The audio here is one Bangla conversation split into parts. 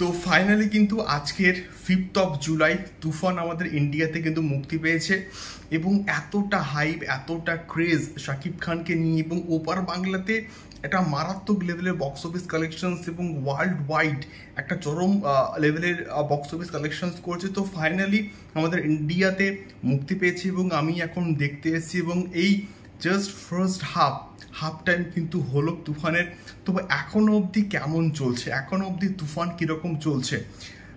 তো ফাইনালি কিন্তু আজকের ফিফথ অফ জুলাই তুফান আমাদের ইন্ডিয়াতে কিন্তু মুক্তি পেয়েছে এবং এতটা হাইপ এতটা ক্রেজ শাকিব খানকে নিয়ে এবং ওপার বাংলাতে একটা মারাত্মক লেভেলের বক্স অফিস কালেকশনস এবং ওয়ার্ল্ড ওয়াইড একটা চরম লেভেলের বক্স অফিস কালেকশনস করছে তো ফাইনালি আমাদের ইন্ডিয়াতে মুক্তি পেয়েছে এবং আমি এখন দেখতে এসেছি এবং এই just first half half time কিন্তু হলো তুফানের তবে এখনও অবধি কেমন চলছে এখনও অবধি তুফান কীরকম চলছে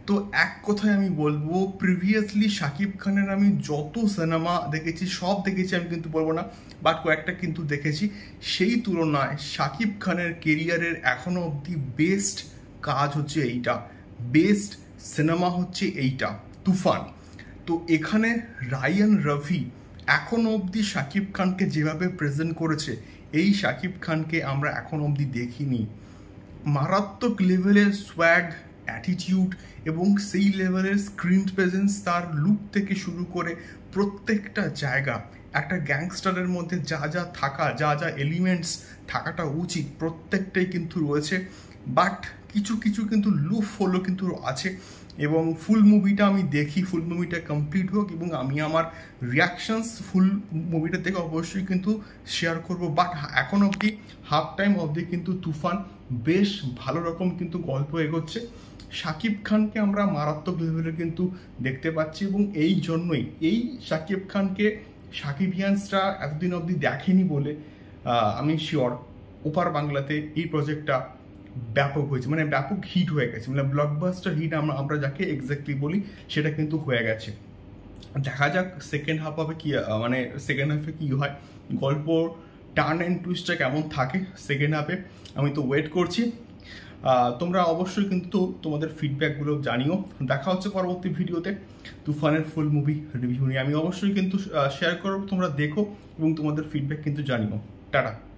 তো এক কথায় আমি বলবো প্রিভিয়াসলি শাকিব খানের আমি যত সিনেমা দেখেছি সব দেখেছি আমি কিন্তু বলবো না বাট কয়েকটা কিন্তু দেখেছি সেই তুলনায় শাকিব খানের কেরিয়ারের এখনও অবধি বেস্ট কাজ হচ্ছে এইটা বেস্ট সিনেমা হচ্ছে এইটা তুফান তো এখানে রায়ান রফি এখনও অবধি শাকিব খানকে যেভাবে প্রেজেন্ট করেছে এই শাকিব খানকে আমরা এখন অবধি দেখিনি মারাত্মক লেভেলের সোয়াগ অ্যাটিটিউড এবং সেই লেভেলের স্ক্রিন প্রেজেন্স তার লুক থেকে শুরু করে প্রত্যেকটা জায়গা একটা গ্যাংস্টারের মধ্যে যা যা থাকা যা যা এলিমেন্টস থাকাটা উচিত প্রত্যেকটাই কিন্তু রয়েছে বাট কিছু কিছু কিন্তু লুফ ফলো কিন্তু আছে এবং ফুল মুভিটা আমি দেখি ফুল মুভিটা কমপ্লিট হোক এবং আমি আমার রিয়াকশানস ফুল মুভিটা থেকে অবশ্যই কিন্তু শেয়ার করব বাট এখন অবধি হাফ টাইম অবধি কিন্তু তুফান বেশ ভালো রকম কিন্তু গল্প এগোচ্ছে সাকিব খানকে আমরা মারাত্মক লেভেলে কিন্তু দেখতে পাচ্ছি এবং এই জন্যই এই শাকিব খানকে শাকিবিয়ানসরা এতদিন অবধি দেখেনি বলে আমি শিওর ওপার বাংলাতে এই প্রজেক্টটা ব্যাপক হয়েছে মানে ব্যাপক হিট হয়ে গেছে মানে ব্লকবাস্টার হিট আমরা আমরা যাকে এক্স্যাক্টলি বলি সেটা কিন্তু হয়ে গেছে দেখা যাক সেকেন্ড হাফ হবে কি মানে সেকেন্ড হাফে কি হয় গল্প টার্ন অ্যান্ড টুইস্টটা কেমন থাকে সেকেন্ড হাফে আমি তো ওয়েট করছি তোমরা অবশ্যই কিন্তু তোমাদের ফিডব্যাকগুলো জানিও দেখা হচ্ছে পরবর্তী ভিডিওতে তুফানের ফুল মুভি রিভিউ নিয়ে আমি অবশ্যই কিন্তু শেয়ার করো তোমরা দেখো এবং তোমাদের ফিডব্যাক কিন্তু জানিও টাটা